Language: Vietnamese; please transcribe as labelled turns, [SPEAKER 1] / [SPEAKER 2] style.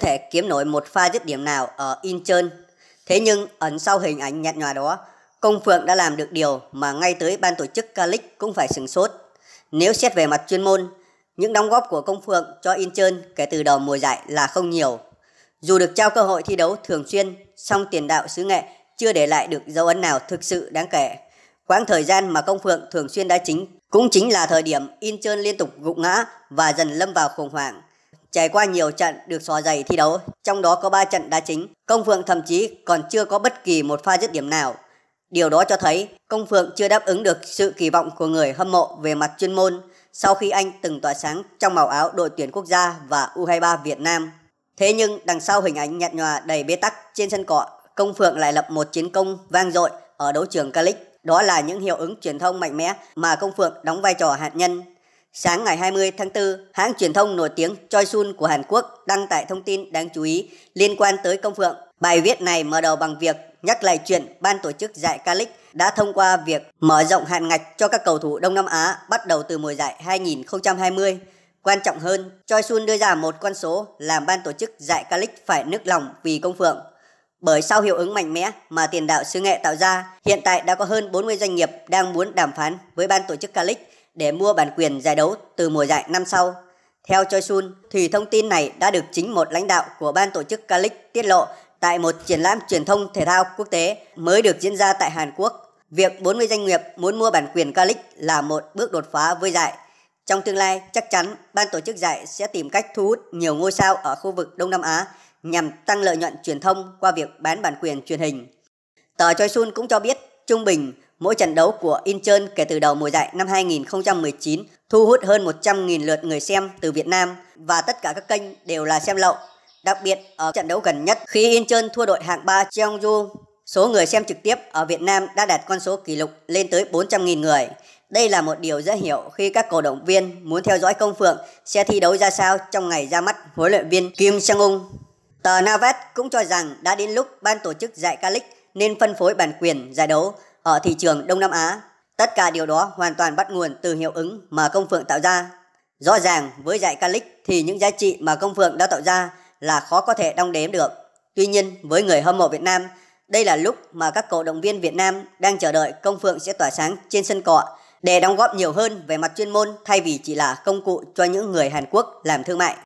[SPEAKER 1] thể kiếm nổi một pha dứt điểm nào ở Incheon. Thế nhưng ẩn sau hình ảnh nhạt nhòa đó, Công Phượng đã làm được điều mà ngay tới ban tổ chức Calix cũng phải sửng sốt. Nếu xét về mặt chuyên môn, những đóng góp của Công Phượng cho Incheon kể từ đầu mùa giải là không nhiều. Dù được trao cơ hội thi đấu thường xuyên, song tiền đạo xứ nghệ chưa để lại được dấu ấn nào thực sự đáng kể. Quãng thời gian mà Công Phượng thường xuyên đá chính cũng chính là thời điểm Incheon liên tục gục ngã và dần lâm vào khủng hoảng – Trải qua nhiều trận được xóa giày thi đấu, trong đó có 3 trận đá chính, Công Phượng thậm chí còn chưa có bất kỳ một pha dứt điểm nào. Điều đó cho thấy Công Phượng chưa đáp ứng được sự kỳ vọng của người hâm mộ về mặt chuyên môn sau khi anh từng tỏa sáng trong màu áo đội tuyển quốc gia và U23 Việt Nam. Thế nhưng đằng sau hình ảnh nhạt nhòa đầy bế tắc trên sân cỏ, Công Phượng lại lập một chiến công vang dội ở đấu trường Calic. Đó là những hiệu ứng truyền thông mạnh mẽ mà Công Phượng đóng vai trò hạt nhân Sáng ngày 20 tháng 4, hãng truyền thông nổi tiếng Choisun của Hàn Quốc đăng tải thông tin đáng chú ý liên quan tới công phượng. Bài viết này mở đầu bằng việc nhắc lại chuyện ban tổ chức giải Calix đã thông qua việc mở rộng hạn ngạch cho các cầu thủ Đông Nam Á bắt đầu từ mùa giải 2020. Quan trọng hơn, Choisun đưa ra một con số làm ban tổ chức giải Calix phải nức lòng vì công phượng. Bởi sau hiệu ứng mạnh mẽ mà tiền đạo xứ nghệ tạo ra, hiện tại đã có hơn 40 doanh nghiệp đang muốn đàm phán với ban tổ chức Calix để mua bản quyền giải đấu từ mùa giải năm sau. Theo Choi Sun, thì thông tin này đã được chính một lãnh đạo của ban tổ chức Calic tiết lộ tại một triển lãm truyền thông thể thao quốc tế mới được diễn ra tại Hàn Quốc. Việc 40 doanh nghiệp muốn mua bản quyền Calic là một bước đột phá với giải. Trong tương lai, chắc chắn ban tổ chức giải sẽ tìm cách thu hút nhiều ngôi sao ở khu vực Đông Nam Á nhằm tăng lợi nhuận truyền thông qua việc bán bản quyền truyền hình. Tờ Choi Sun cũng cho biết trung bình mỗi trận đấu của Incheon kể từ đầu mùa giải năm 2019 thu hút hơn 100.000 lượt người xem từ Việt Nam và tất cả các kênh đều là xem lậu. Đặc biệt ở trận đấu gần nhất khi Incheon thua đội hạng 3 Jeongju, số người xem trực tiếp ở Việt Nam đã đạt con số kỷ lục lên tới 400.000 người. Đây là một điều dễ hiểu khi các cổ động viên muốn theo dõi công phượng sẽ thi đấu ra sao trong ngày ra mắt huấn luyện viên Kim sang Ung. Tờ Navet cũng cho rằng đã đến lúc ban tổ chức giải Calix nên phân phối bản quyền giải đấu ở thị trường Đông Nam Á. Tất cả điều đó hoàn toàn bắt nguồn từ hiệu ứng mà công phượng tạo ra. Rõ ràng với dạy Calic thì những giá trị mà công phượng đã tạo ra là khó có thể đong đếm được. Tuy nhiên với người hâm mộ Việt Nam, đây là lúc mà các cổ động viên Việt Nam đang chờ đợi công phượng sẽ tỏa sáng trên sân cọ để đóng góp nhiều hơn về mặt chuyên môn thay vì chỉ là công cụ cho những người Hàn Quốc làm thương mại.